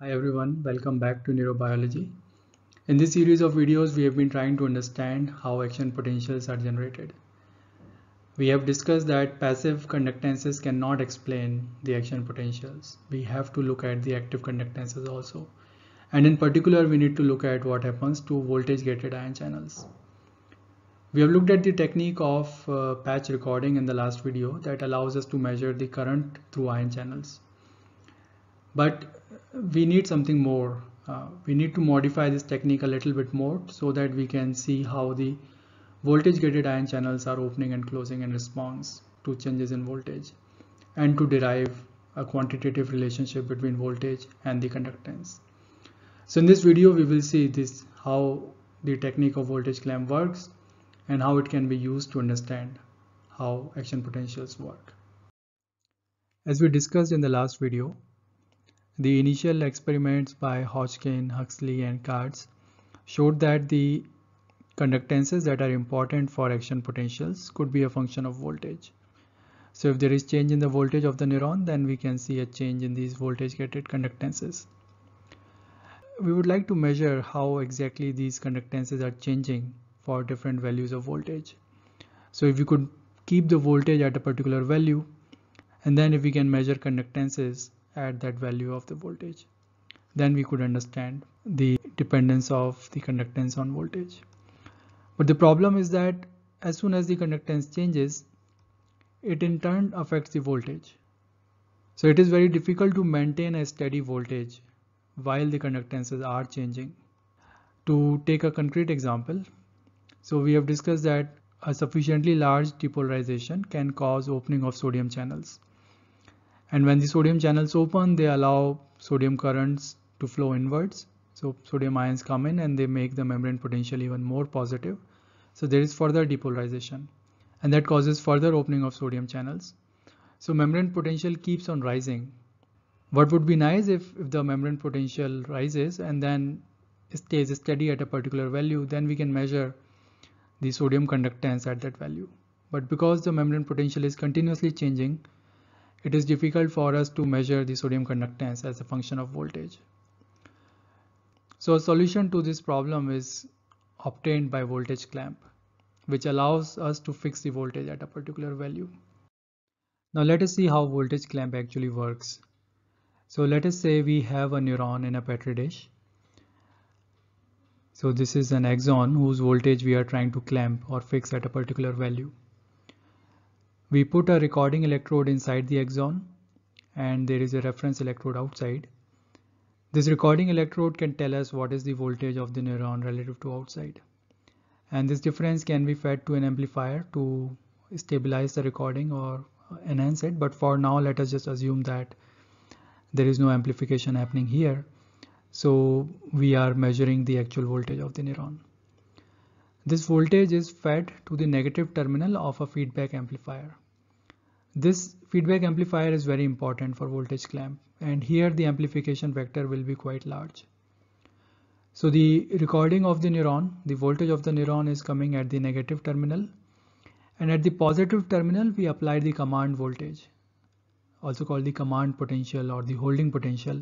Hi everyone, welcome back to Neurobiology. In this series of videos, we have been trying to understand how action potentials are generated. We have discussed that passive conductances cannot explain the action potentials. We have to look at the active conductances also. And in particular, we need to look at what happens to voltage gated ion channels. We have looked at the technique of uh, patch recording in the last video that allows us to measure the current through ion channels. But we need something more. Uh, we need to modify this technique a little bit more so that we can see how the voltage gated ion channels are opening and closing in response to changes in voltage and to derive a quantitative relationship between voltage and the conductance. So in this video we will see this how the technique of voltage clamp works and how it can be used to understand how action potentials work. As we discussed in the last video, the initial experiments by Hodgkin, Huxley and Katz showed that the conductances that are important for action potentials could be a function of voltage. So if there is change in the voltage of the neuron, then we can see a change in these voltage gated conductances. We would like to measure how exactly these conductances are changing for different values of voltage. So if you could keep the voltage at a particular value, and then if we can measure conductances at that value of the voltage. Then we could understand the dependence of the conductance on voltage. But the problem is that as soon as the conductance changes, it in turn affects the voltage. So it is very difficult to maintain a steady voltage while the conductances are changing. To take a concrete example, so we have discussed that a sufficiently large depolarization can cause opening of sodium channels and when the sodium channels open they allow sodium currents to flow inwards so sodium ions come in and they make the membrane potential even more positive so there is further depolarization and that causes further opening of sodium channels so membrane potential keeps on rising what would be nice if, if the membrane potential rises and then stays steady at a particular value then we can measure the sodium conductance at that value but because the membrane potential is continuously changing it is difficult for us to measure the sodium conductance as a function of voltage. So a solution to this problem is obtained by voltage clamp, which allows us to fix the voltage at a particular value. Now let us see how voltage clamp actually works. So let us say we have a neuron in a petri dish. So this is an axon whose voltage we are trying to clamp or fix at a particular value. We put a recording electrode inside the axon and there is a reference electrode outside. This recording electrode can tell us what is the voltage of the neuron relative to outside. And this difference can be fed to an amplifier to stabilize the recording or enhance it. But for now, let us just assume that there is no amplification happening here. So we are measuring the actual voltage of the neuron. This voltage is fed to the negative terminal of a feedback amplifier. This feedback amplifier is very important for voltage clamp and here the amplification vector will be quite large. So the recording of the neuron, the voltage of the neuron is coming at the negative terminal and at the positive terminal we apply the command voltage also called the command potential or the holding potential.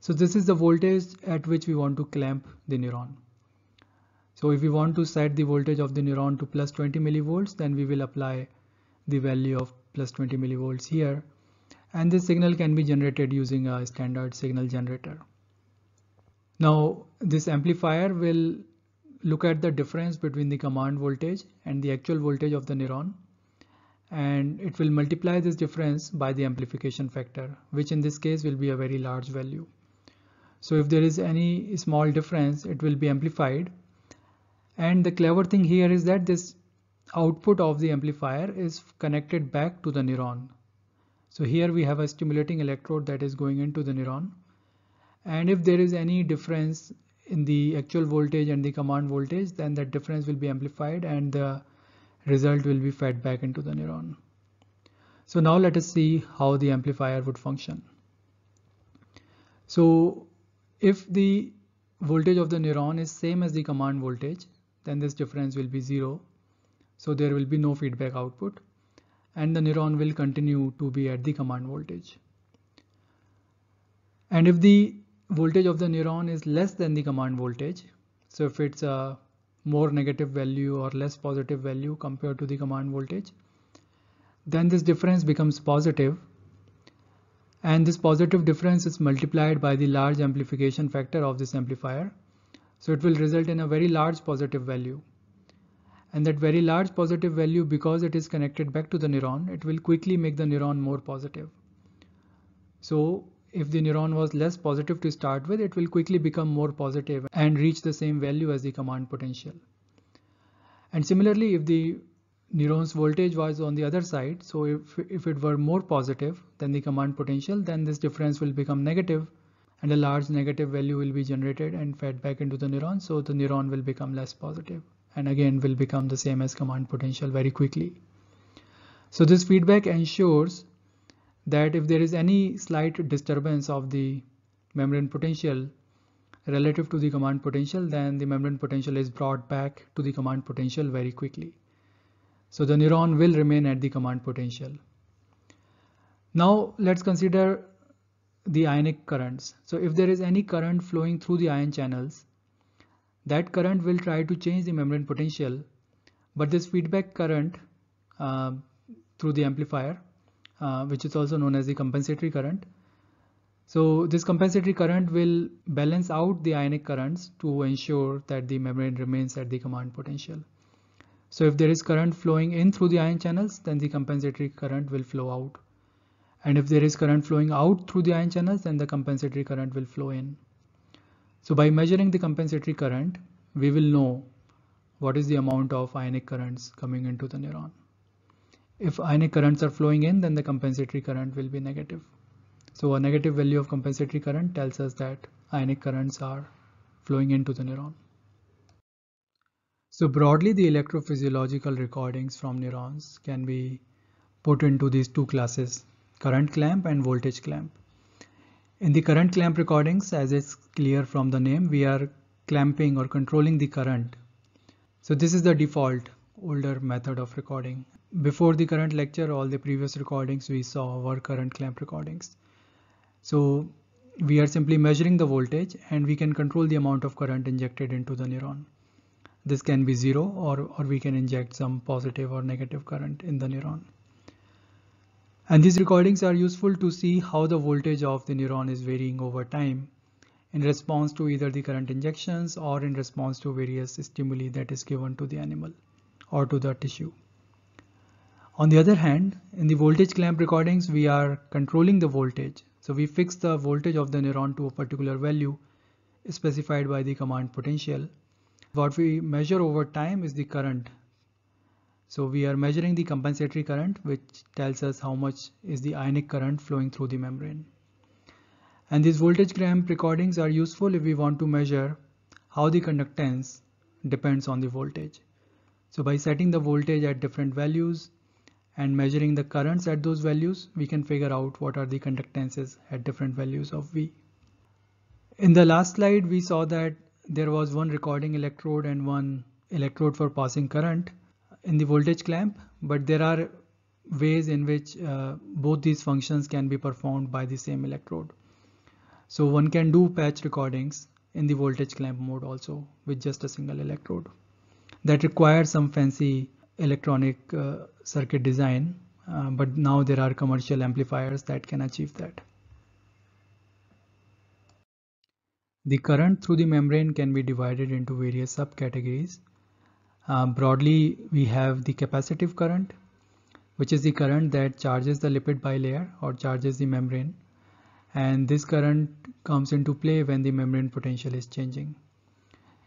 So this is the voltage at which we want to clamp the neuron. So if we want to set the voltage of the neuron to plus 20 millivolts then we will apply the value of plus 20 millivolts here and this signal can be generated using a standard signal generator. Now this amplifier will look at the difference between the command voltage and the actual voltage of the neuron and it will multiply this difference by the amplification factor which in this case will be a very large value. So if there is any small difference it will be amplified and the clever thing here is that this output of the amplifier is connected back to the neuron. So here we have a stimulating electrode that is going into the neuron. And if there is any difference in the actual voltage and the command voltage, then that difference will be amplified and the result will be fed back into the neuron. So now let us see how the amplifier would function. So if the voltage of the neuron is same as the command voltage, then this difference will be zero so there will be no feedback output and the neuron will continue to be at the command voltage. And if the voltage of the neuron is less than the command voltage, so if it's a more negative value or less positive value compared to the command voltage, then this difference becomes positive and this positive difference is multiplied by the large amplification factor of this amplifier. So it will result in a very large positive value and that very large positive value because it is connected back to the neuron it will quickly make the neuron more positive so if the neuron was less positive to start with it will quickly become more positive and reach the same value as the command potential and similarly if the neuron's voltage was on the other side so if, if it were more positive than the command potential then this difference will become negative and a large negative value will be generated and fed back into the neuron so the neuron will become less positive and again will become the same as command potential very quickly. So this feedback ensures that if there is any slight disturbance of the membrane potential relative to the command potential, then the membrane potential is brought back to the command potential very quickly. So the neuron will remain at the command potential. Now let's consider the ionic currents. So if there is any current flowing through the ion channels, that current will try to change the membrane potential but this feedback current uh, through the amplifier uh, which is also known as the compensatory current so this compensatory current will balance out the ionic currents to ensure that the membrane remains at the command potential so if there is current flowing in through the ion channels then the compensatory current will flow out and if there is current flowing out through the ion channels then the compensatory current will flow in so by measuring the compensatory current, we will know what is the amount of ionic currents coming into the neuron. If ionic currents are flowing in, then the compensatory current will be negative. So a negative value of compensatory current tells us that ionic currents are flowing into the neuron. So broadly, the electrophysiological recordings from neurons can be put into these two classes, current clamp and voltage clamp. In the current clamp recordings, as it's clear from the name, we are clamping or controlling the current. So this is the default older method of recording. Before the current lecture, all the previous recordings we saw were current clamp recordings. So we are simply measuring the voltage and we can control the amount of current injected into the neuron. This can be zero or, or we can inject some positive or negative current in the neuron. And these recordings are useful to see how the voltage of the neuron is varying over time in response to either the current injections or in response to various stimuli that is given to the animal or to the tissue. On the other hand, in the voltage clamp recordings, we are controlling the voltage. So we fix the voltage of the neuron to a particular value specified by the command potential. What we measure over time is the current so we are measuring the compensatory current which tells us how much is the ionic current flowing through the membrane. And these voltage gram recordings are useful if we want to measure how the conductance depends on the voltage. So by setting the voltage at different values and measuring the currents at those values, we can figure out what are the conductances at different values of V. In the last slide, we saw that there was one recording electrode and one electrode for passing current in the voltage clamp, but there are ways in which uh, both these functions can be performed by the same electrode. So one can do patch recordings in the voltage clamp mode also with just a single electrode. That requires some fancy electronic uh, circuit design, uh, but now there are commercial amplifiers that can achieve that. The current through the membrane can be divided into various subcategories uh, broadly, we have the capacitive current, which is the current that charges the lipid bilayer or charges the membrane. And this current comes into play when the membrane potential is changing.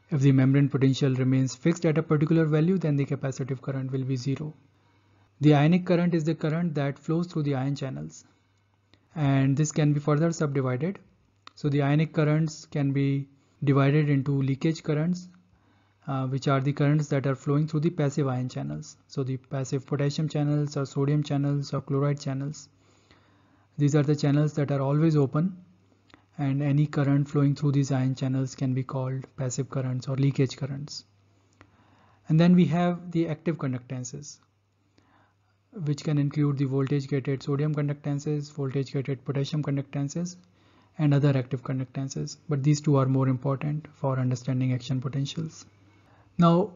If the membrane potential remains fixed at a particular value, then the capacitive current will be zero. The ionic current is the current that flows through the ion channels. And this can be further subdivided. So the ionic currents can be divided into leakage currents uh, which are the currents that are flowing through the passive ion channels. So the passive potassium channels or sodium channels or chloride channels. These are the channels that are always open and any current flowing through these ion channels can be called passive currents or leakage currents. And then we have the active conductances which can include the voltage gated sodium conductances, voltage gated potassium conductances and other active conductances but these two are more important for understanding action potentials. Now,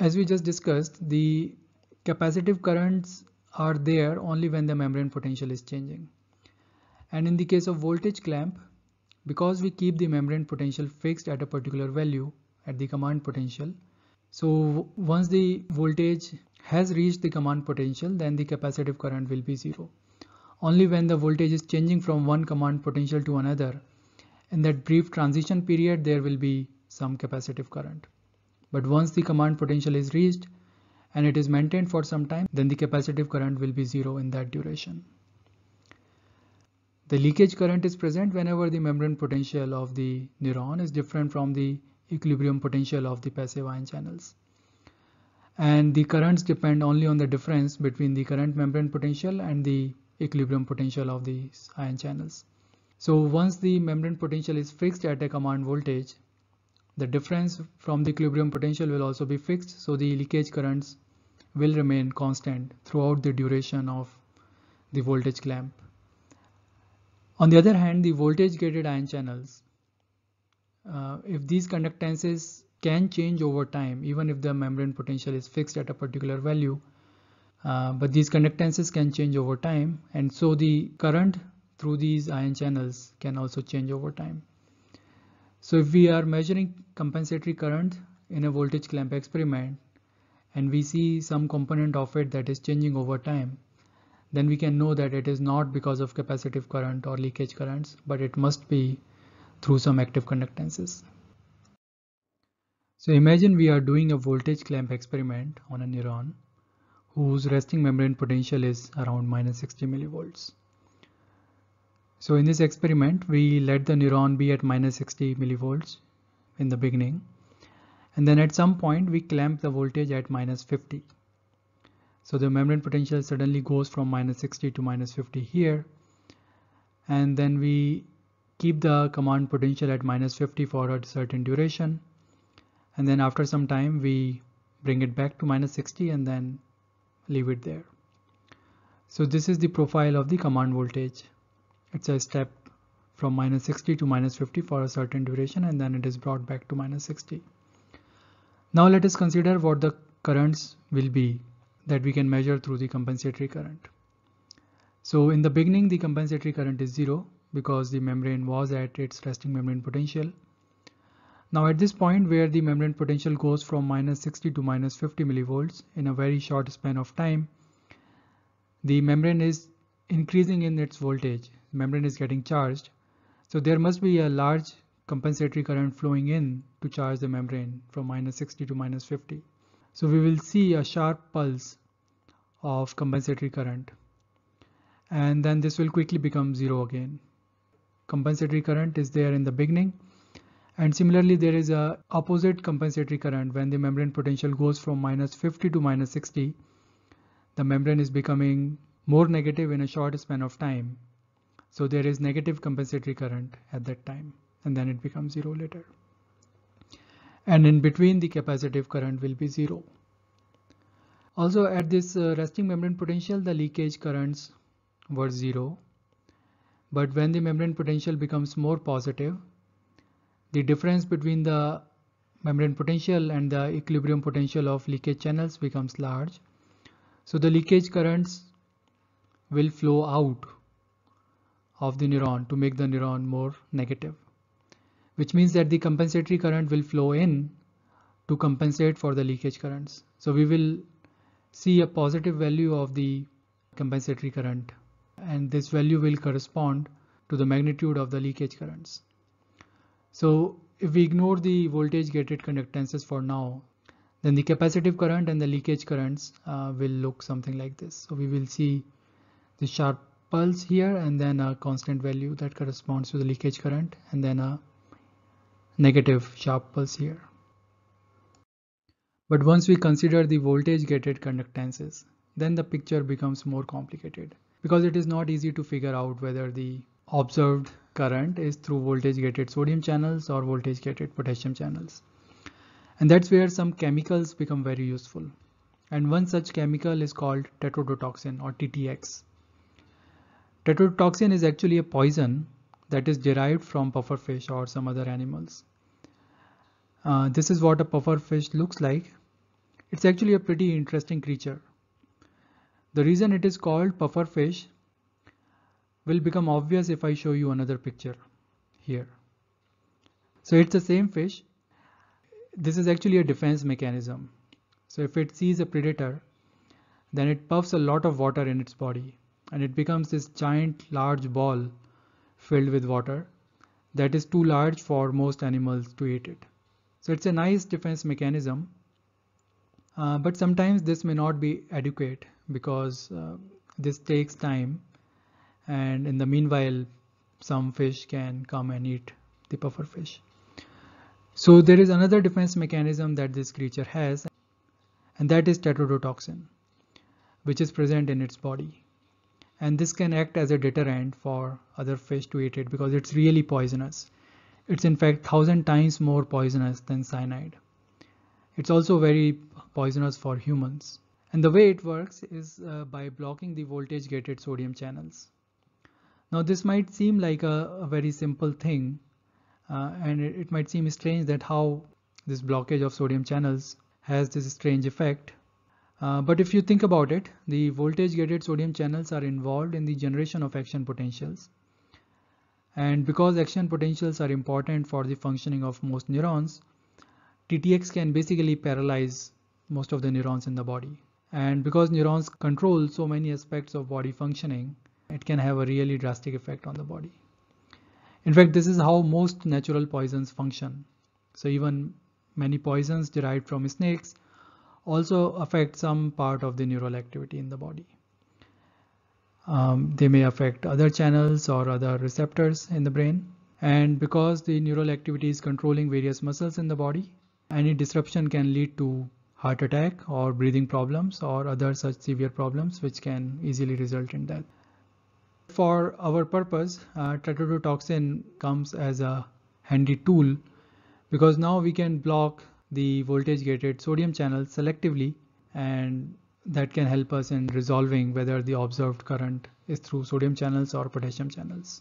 as we just discussed, the capacitive currents are there only when the membrane potential is changing. And in the case of voltage clamp, because we keep the membrane potential fixed at a particular value at the command potential, so once the voltage has reached the command potential, then the capacitive current will be zero. Only when the voltage is changing from one command potential to another, in that brief transition period, there will be some capacitive current. But once the command potential is reached and it is maintained for some time, then the capacitive current will be zero in that duration. The leakage current is present whenever the membrane potential of the neuron is different from the equilibrium potential of the passive ion channels. And the currents depend only on the difference between the current membrane potential and the equilibrium potential of these ion channels. So once the membrane potential is fixed at a command voltage, the difference from the equilibrium potential will also be fixed, so the leakage currents will remain constant throughout the duration of the voltage clamp. On the other hand, the voltage gated ion channels, uh, if these conductances can change over time, even if the membrane potential is fixed at a particular value, uh, but these conductances can change over time and so the current through these ion channels can also change over time. So if we are measuring compensatory current in a voltage clamp experiment and we see some component of it that is changing over time, then we can know that it is not because of capacitive current or leakage currents, but it must be through some active conductances. So imagine we are doing a voltage clamp experiment on a neuron whose resting membrane potential is around minus 60 millivolts. So in this experiment, we let the neuron be at minus 60 millivolts in the beginning. And then at some point, we clamp the voltage at minus 50. So the membrane potential suddenly goes from minus 60 to minus 50 here. And then we keep the command potential at minus 50 for a certain duration. And then after some time, we bring it back to minus 60 and then leave it there. So this is the profile of the command voltage it's a step from minus 60 to minus 50 for a certain duration and then it is brought back to minus 60. Now let us consider what the currents will be that we can measure through the compensatory current. So in the beginning the compensatory current is zero because the membrane was at its resting membrane potential. Now at this point where the membrane potential goes from minus 60 to minus 50 millivolts in a very short span of time, the membrane is increasing in its voltage membrane is getting charged. So there must be a large compensatory current flowing in to charge the membrane from minus 60 to minus 50. So we will see a sharp pulse of compensatory current and then this will quickly become zero again. Compensatory current is there in the beginning and similarly there is a opposite compensatory current when the membrane potential goes from minus 50 to minus 60 the membrane is becoming more negative in a short span of time so there is negative compensatory current at that time and then it becomes zero later. And in between the capacitive current will be zero. Also at this uh, resting membrane potential, the leakage currents were zero. But when the membrane potential becomes more positive, the difference between the membrane potential and the equilibrium potential of leakage channels becomes large. So the leakage currents will flow out of the neuron to make the neuron more negative, which means that the compensatory current will flow in to compensate for the leakage currents. So we will see a positive value of the compensatory current and this value will correspond to the magnitude of the leakage currents. So if we ignore the voltage gated conductances for now, then the capacitive current and the leakage currents uh, will look something like this. So we will see the sharp pulse here and then a constant value that corresponds to the leakage current and then a negative sharp pulse here. But once we consider the voltage gated conductances, then the picture becomes more complicated because it is not easy to figure out whether the observed current is through voltage gated sodium channels or voltage gated potassium channels. And that's where some chemicals become very useful. And one such chemical is called tetrodotoxin or TTX. Tetrodotoxin is actually a poison that is derived from pufferfish or some other animals. Uh, this is what a pufferfish looks like. It's actually a pretty interesting creature. The reason it is called pufferfish will become obvious if I show you another picture here. So it's the same fish. This is actually a defense mechanism. So if it sees a predator, then it puffs a lot of water in its body and it becomes this giant large ball filled with water that is too large for most animals to eat it. So it's a nice defense mechanism, uh, but sometimes this may not be adequate because uh, this takes time and in the meanwhile some fish can come and eat the puffer fish. So there is another defense mechanism that this creature has and that is tetrodotoxin which is present in its body and this can act as a deterrent for other fish to eat it because it's really poisonous. It's in fact thousand times more poisonous than cyanide. It's also very poisonous for humans. And the way it works is uh, by blocking the voltage gated sodium channels. Now this might seem like a, a very simple thing uh, and it, it might seem strange that how this blockage of sodium channels has this strange effect uh, but if you think about it, the voltage gated sodium channels are involved in the generation of action potentials. And because action potentials are important for the functioning of most neurons, TTX can basically paralyze most of the neurons in the body. And because neurons control so many aspects of body functioning, it can have a really drastic effect on the body. In fact, this is how most natural poisons function. So even many poisons derived from snakes also affect some part of the neural activity in the body. Um, they may affect other channels or other receptors in the brain. And because the neural activity is controlling various muscles in the body, any disruption can lead to heart attack or breathing problems or other such severe problems which can easily result in death. For our purpose, uh, tetrodotoxin comes as a handy tool because now we can block the voltage gated sodium channel selectively and that can help us in resolving whether the observed current is through sodium channels or potassium channels.